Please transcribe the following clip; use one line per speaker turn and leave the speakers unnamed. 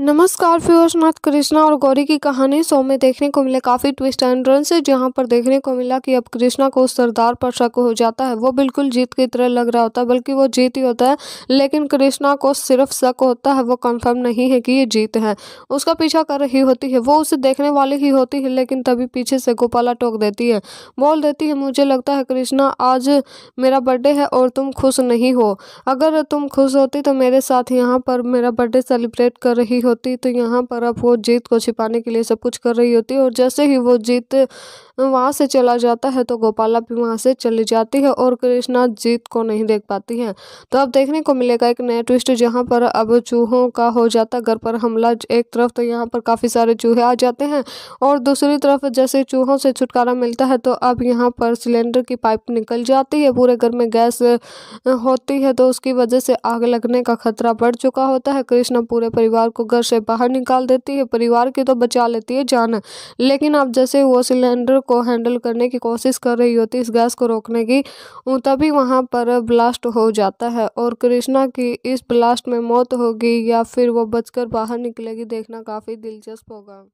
नमस्कार फ्यूअर्स नाथ कृष्णा और गौरी की कहानी शो में देखने को मिले काफ़ी ट्विस्ट एंड रन से जहां पर देखने को मिला कि अब कृष्णा को सरदार पर शक हो जाता है वो बिल्कुल जीत की तरह लग रहा होता है बल्कि वो जीत ही होता है लेकिन कृष्णा को सिर्फ शक होता है वो कंफर्म नहीं है कि ये जीत है उसका पीछा कर रही होती है वो उसे देखने वाली ही होती है लेकिन तभी पीछे से गोपाला टोक देती है बोल देती है मुझे लगता है कृष्णा आज मेरा बर्थडे है और तुम खुश नहीं हो अगर तुम खुश होती तो मेरे साथ यहाँ पर मेरा बर्थडे सेलिब्रेट कर रही रही होती तो यहाँ पर अब वो जीत को छिपाने के लिए सब कुछ कर रही होती और जैसे ही वो जीत वहाँ से चला जाता है तो गोपाला भी वहाँ से चली जाती है और कृष्णा जीत को नहीं देख पाती हैं तो अब देखने को मिलेगा एक नया ट्विस्ट जहाँ पर अब चूहों का हो जाता घर पर हमला एक तरफ तो यहाँ पर काफ़ी सारे चूहे आ जाते हैं और दूसरी तरफ जैसे चूहों से छुटकारा मिलता है तो अब यहाँ पर सिलेंडर की पाइप निकल जाती है पूरे घर में गैस होती है तो उसकी वजह से आग लगने का खतरा बढ़ चुका होता है कृष्णा पूरे परिवार को घर से बाहर निकाल देती है परिवार की तो बचा लेती है जान लेकिन अब जैसे वो सिलेंडर को हैंडल करने की कोशिश कर रही होती है इस गैस को रोकने की तभी वहाँ पर ब्लास्ट हो जाता है और कृष्णा की इस ब्लास्ट में मौत होगी या फिर वो बचकर बाहर निकलेगी देखना काफ़ी दिलचस्प होगा